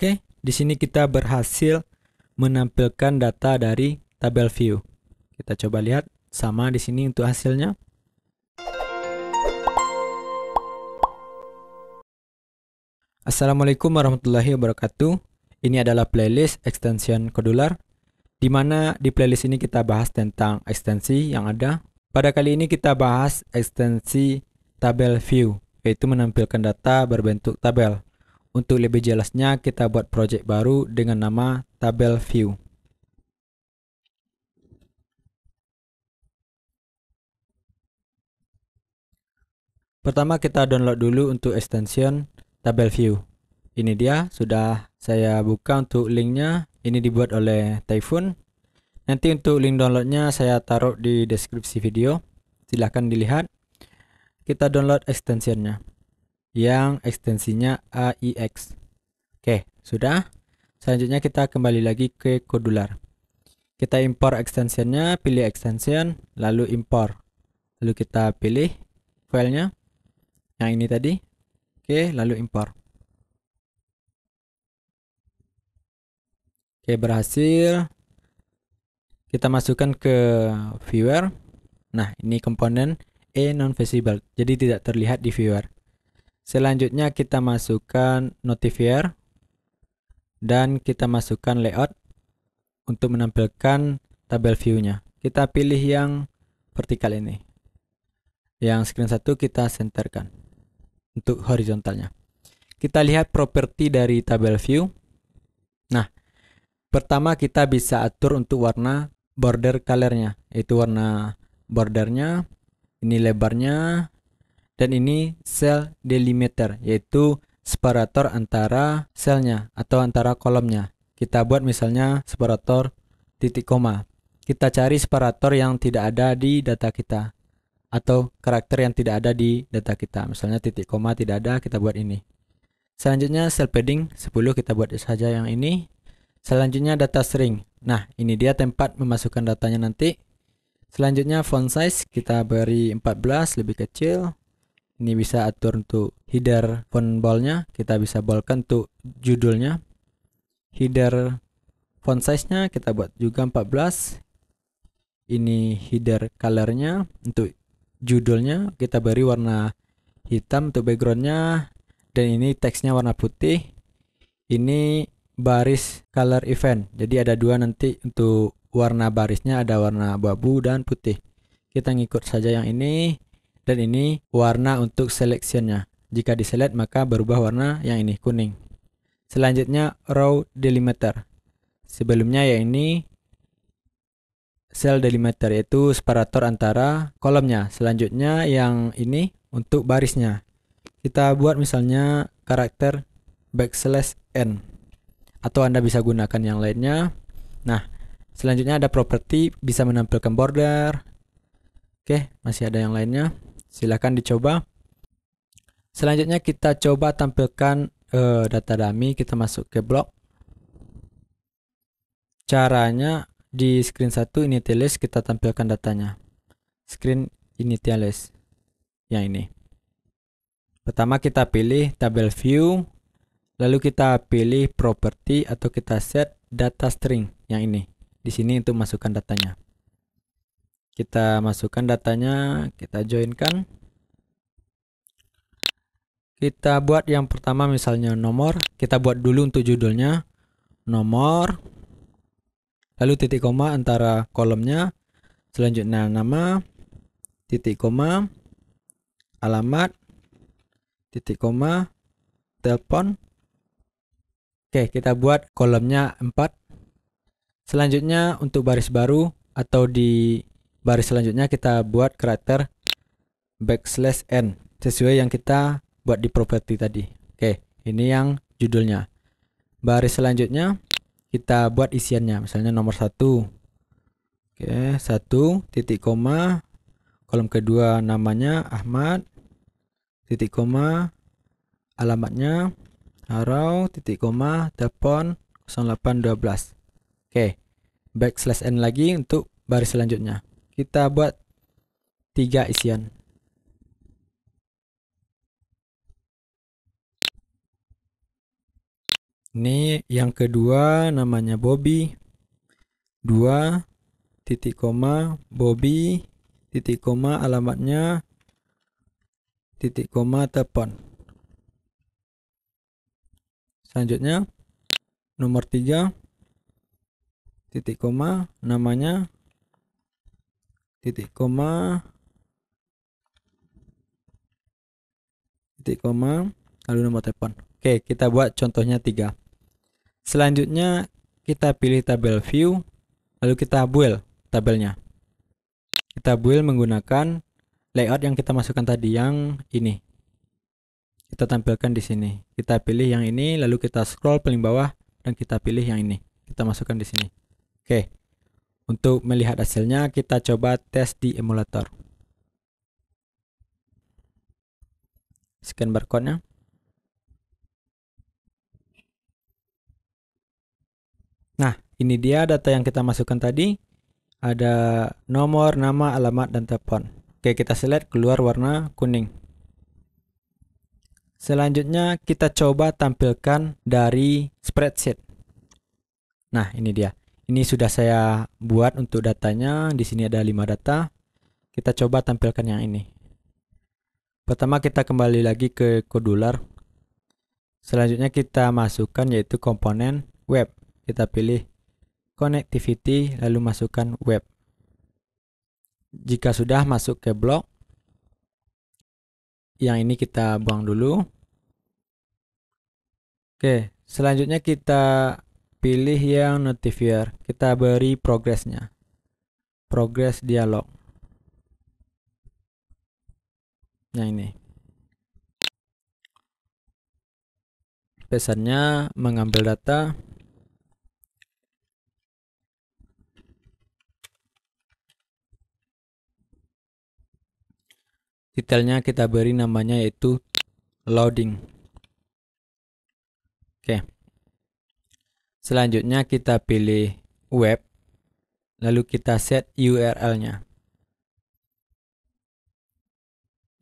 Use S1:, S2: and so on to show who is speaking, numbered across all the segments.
S1: Oke, di sini kita berhasil menampilkan data dari tabel view. Kita coba lihat sama di sini untuk hasilnya. Assalamualaikum warahmatullahi wabarakatuh. Ini adalah playlist extension kodular di mana di playlist ini kita bahas tentang ekstensi yang ada. Pada kali ini kita bahas ekstensi tabel view, yaitu menampilkan data berbentuk tabel. Untuk lebih jelasnya, kita buat project baru dengan nama Tabel View. Pertama kita download dulu untuk extension Tabel View. Ini dia, sudah saya buka untuk linknya. Ini dibuat oleh Typhoon. Nanti untuk link downloadnya saya taruh di deskripsi video. Silahkan dilihat. Kita download extensionnya yang ekstensinya AIX. Oke, sudah. Selanjutnya kita kembali lagi ke kodular. Kita import extensionnya, pilih extension, lalu import Lalu kita pilih filenya yang ini tadi. Oke, lalu import Oke, berhasil. Kita masukkan ke viewer. Nah, ini komponen E non visible, jadi tidak terlihat di viewer. Selanjutnya kita masukkan notifier dan kita masukkan layout untuk menampilkan tabel view-nya. Kita pilih yang vertikal ini. Yang screen satu kita senterkan untuk horizontalnya. Kita lihat properti dari tabel view. Nah, pertama kita bisa atur untuk warna border color-nya, itu warna bordernya, ini lebarnya, dan ini sel delimiter yaitu separator antara selnya atau antara kolomnya. Kita buat misalnya separator titik koma. Kita cari separator yang tidak ada di data kita atau karakter yang tidak ada di data kita. Misalnya titik koma tidak ada, kita buat ini. Selanjutnya cell padding 10 kita buat saja yang ini. Selanjutnya data string. Nah, ini dia tempat memasukkan datanya nanti. Selanjutnya font size kita beri 14 lebih kecil ini bisa atur untuk header font ballnya kita bisa bolkan untuk judulnya header font size nya kita buat juga 14 ini header color nya untuk judulnya kita beri warna hitam untuk nya dan ini teksnya warna putih ini baris color event jadi ada dua nanti untuk warna barisnya ada warna babu dan putih kita ngikut saja yang ini dan ini warna untuk seleksinya. Jika diselect maka berubah warna yang ini kuning. Selanjutnya row delimiter. Sebelumnya yang ini cell delimiter yaitu separator antara kolomnya. Selanjutnya yang ini untuk barisnya. Kita buat misalnya karakter backslash n atau Anda bisa gunakan yang lainnya. Nah, selanjutnya ada properti bisa menampilkan border. Oke, masih ada yang lainnya. Silahkan dicoba. Selanjutnya kita coba tampilkan uh, data dummy, kita masuk ke blog. Caranya di screen 1 initialize kita tampilkan datanya. Screen initialize yang ini. Pertama kita pilih tabel view, lalu kita pilih property atau kita set data string yang ini. Di sini untuk masukkan datanya kita masukkan datanya kita joinkan kita buat yang pertama misalnya nomor kita buat dulu untuk judulnya nomor lalu titik koma antara kolomnya selanjutnya nama titik koma alamat titik koma telepon oke kita buat kolomnya 4 selanjutnya untuk baris baru atau di baris selanjutnya kita buat karakter backslash n sesuai yang kita buat di property tadi oke ini yang judulnya baris selanjutnya kita buat isiannya misalnya nomor satu oke satu titik koma kolom kedua namanya Ahmad titik koma alamatnya Harau titik koma telepon 0812 oke backslash n lagi untuk baris selanjutnya kita buat tiga isian ini yang kedua namanya Bobby 2 titik koma Bobby titik koma alamatnya titik koma telepon selanjutnya nomor 3 titik koma namanya titik koma titik koma lalu nomor telepon oke kita buat contohnya tiga selanjutnya kita pilih tabel view lalu kita build tabelnya kita build menggunakan layout yang kita masukkan tadi yang ini kita tampilkan di sini kita pilih yang ini lalu kita scroll paling bawah dan kita pilih yang ini kita masukkan di sini oke untuk melihat hasilnya, kita coba tes di emulator. Scan barcode-nya. Nah, ini dia data yang kita masukkan tadi. Ada nomor, nama, alamat, dan telepon. Oke, kita select keluar warna kuning. Selanjutnya, kita coba tampilkan dari spreadsheet. Nah, ini dia. Ini sudah saya buat untuk datanya. Di sini ada 5 data. Kita coba tampilkan yang ini. Pertama kita kembali lagi ke Codular. Selanjutnya kita masukkan yaitu komponen web. Kita pilih connectivity lalu masukkan web. Jika sudah masuk ke blog, yang ini kita buang dulu. Oke, selanjutnya kita Pilih yang notifier. Kita beri progresnya. Progress dialog. Yang ini. Pesannya mengambil data detailnya kita beri namanya yaitu loading oke okay. Selanjutnya kita pilih web, lalu kita set URL-nya.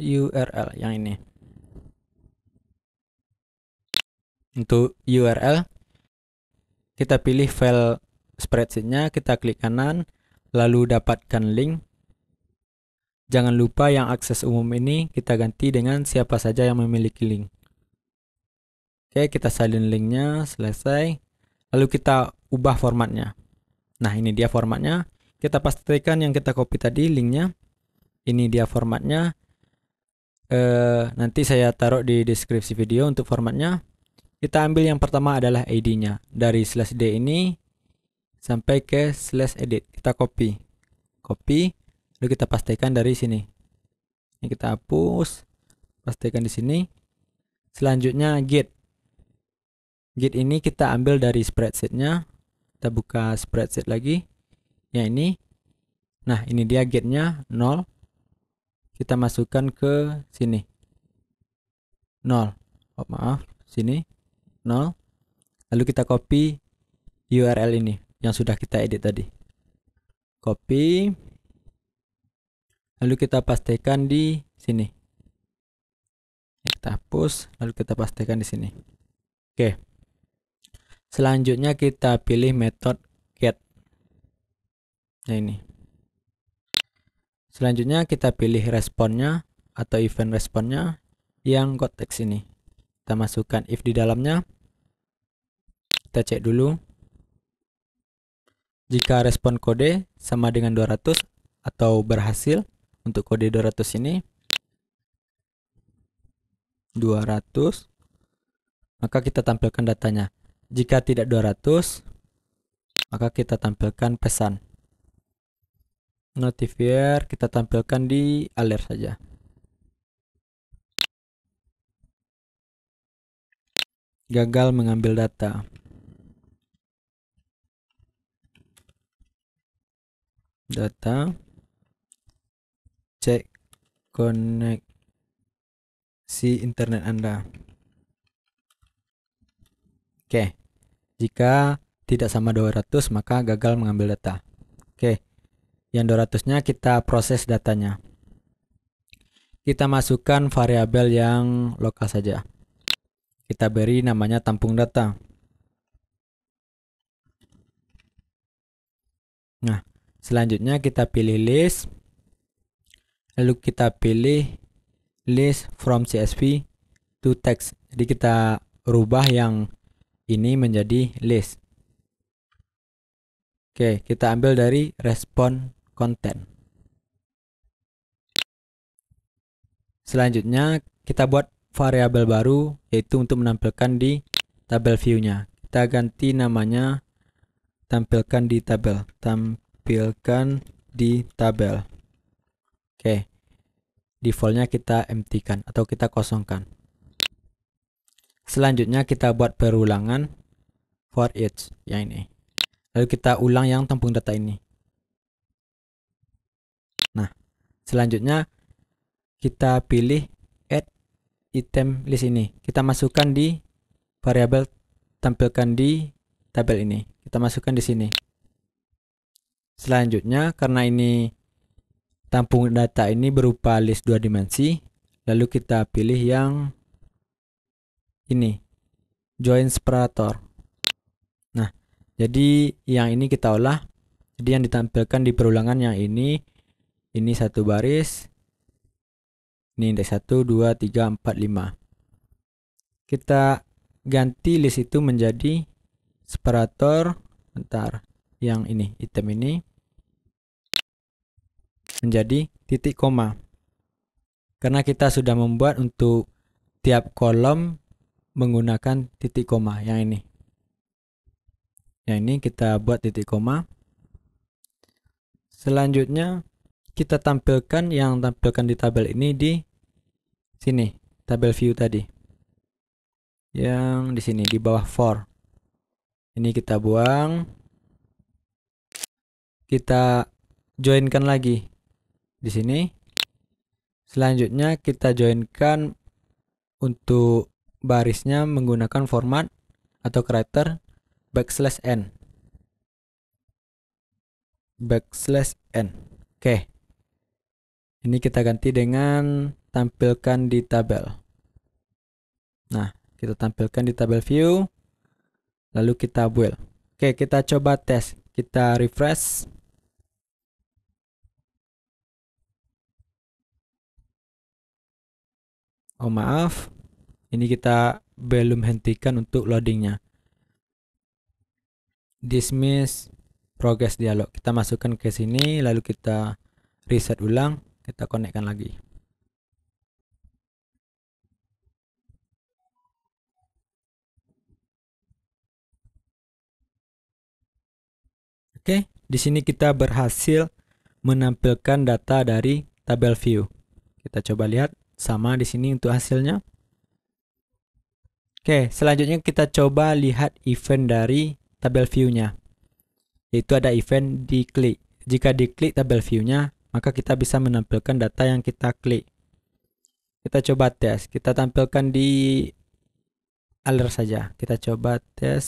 S1: URL yang ini. Untuk URL, kita pilih file spreadsheet-nya, kita klik kanan, lalu dapatkan link. Jangan lupa yang akses umum ini kita ganti dengan siapa saja yang memiliki link. Oke, kita salin linknya, selesai lalu kita ubah formatnya. Nah, ini dia formatnya. Kita pastikan yang kita copy tadi linknya. Ini dia formatnya. E, nanti saya taruh di deskripsi video untuk formatnya. Kita ambil yang pertama adalah ID-nya. Dari slash D ini sampai ke slash edit. Kita copy. Copy. Lalu kita pastikan dari sini. Ini kita hapus. Pastikan di sini. Selanjutnya get git ini kita ambil dari spreadsheetnya kita buka spreadsheet lagi Ya ini nah ini dia gitnya 0 kita masukkan ke sini 0 oh, maaf sini 0 lalu kita copy URL ini yang sudah kita edit tadi copy lalu kita pastikan di sini kita hapus lalu kita pastikan di sini oke Selanjutnya kita pilih metode get. Nah ini. Selanjutnya kita pilih responnya atau event responnya yang konteks ini. Kita masukkan if di dalamnya. Kita cek dulu. Jika respon kode sama dengan 200 atau berhasil untuk kode 200 ini 200 maka kita tampilkan datanya. Jika tidak 200, maka kita tampilkan pesan. Notifier kita tampilkan di alert saja. Gagal mengambil data. Data cek koneksi internet Anda. Oke. Jika tidak sama 200 maka gagal mengambil data. Oke. Yang 200-nya kita proses datanya. Kita masukkan variabel yang lokal saja. Kita beri namanya tampung data. Nah, selanjutnya kita pilih list lalu kita pilih list from CSV to text. Jadi kita rubah yang ini menjadi list. Oke, kita ambil dari respon konten. Selanjutnya, kita buat variabel baru yaitu untuk menampilkan di tabel view-nya. Kita ganti namanya tampilkan di tabel. Tampilkan di tabel. Oke. Defaultnya kita empty-kan atau kita kosongkan. Selanjutnya kita buat perulangan for each yang ini. Lalu kita ulang yang tempung data ini. Nah, selanjutnya kita pilih add item list ini. Kita masukkan di variabel tampilkan di tabel ini. Kita masukkan di sini. Selanjutnya karena ini tampung data ini berupa list dua dimensi, lalu kita pilih yang ini join separator nah jadi yang ini kita olah jadi yang ditampilkan di perulangan yang ini ini satu baris ini indeks 1 2 3 4 5 kita ganti list itu menjadi separator bentar yang ini item ini menjadi titik koma karena kita sudah membuat untuk tiap kolom menggunakan titik koma yang ini. Yang ini kita buat titik koma. Selanjutnya kita tampilkan yang tampilkan di tabel ini di sini, tabel view tadi. Yang di sini di bawah for. Ini kita buang. Kita joinkan lagi di sini. Selanjutnya kita joinkan untuk barisnya menggunakan format atau karakter backslash n. Backslash n. Oke. Ini kita ganti dengan tampilkan di tabel. Nah, kita tampilkan di tabel view. Lalu kita build. Oke, kita coba tes. Kita refresh. Oh maaf, ini kita belum hentikan untuk loadingnya dismiss progress dialog kita masukkan ke sini lalu kita reset ulang kita konekkan lagi Oke, di sini kita berhasil menampilkan data dari tabel view. Kita coba lihat sama di sini untuk hasilnya. Oke, selanjutnya kita coba lihat event dari tabel view-nya. Yaitu ada event di klik Jika diklik tabel view-nya, maka kita bisa menampilkan data yang kita klik. Kita coba tes. Kita tampilkan di alert saja. Kita coba tes.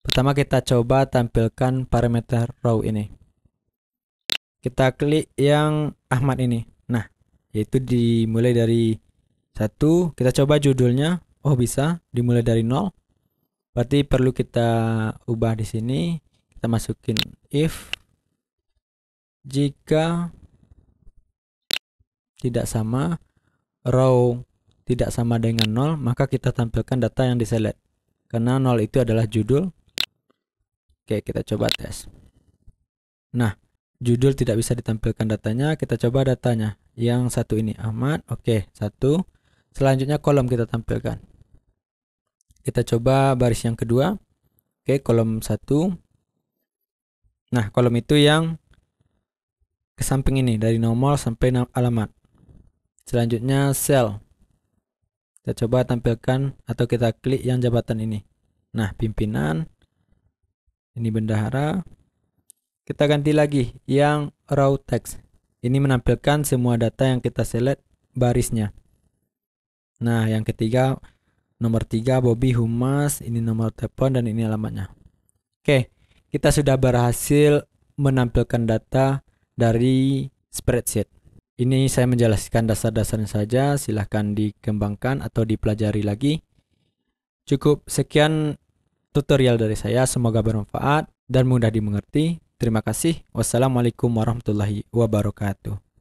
S1: Pertama kita coba tampilkan parameter row ini. Kita klik yang Ahmad ini. Nah, yaitu dimulai dari satu, kita coba judulnya. Oh bisa, dimulai dari nol. Berarti perlu kita ubah di sini. Kita masukin if jika tidak sama row tidak sama dengan nol, maka kita tampilkan data yang diselect. Karena nol itu adalah judul. Oke, kita coba tes. Nah, judul tidak bisa ditampilkan datanya. Kita coba datanya. Yang satu ini Ahmad. Oke, satu Selanjutnya kolom kita tampilkan. Kita coba baris yang kedua. Oke, kolom 1. Nah, kolom itu yang ke samping ini dari nomor sampai alamat. Selanjutnya sel. Kita coba tampilkan atau kita klik yang jabatan ini. Nah, pimpinan ini bendahara. Kita ganti lagi yang raw text. Ini menampilkan semua data yang kita select barisnya. Nah, yang ketiga nomor tiga Bobby Humas, ini nomor telepon dan ini alamatnya. Oke, kita sudah berhasil menampilkan data dari spreadsheet. Ini saya menjelaskan dasar-dasarnya saja, silahkan dikembangkan atau dipelajari lagi. Cukup sekian tutorial dari saya, semoga bermanfaat dan mudah dimengerti. Terima kasih. Wassalamualaikum warahmatullahi wabarakatuh.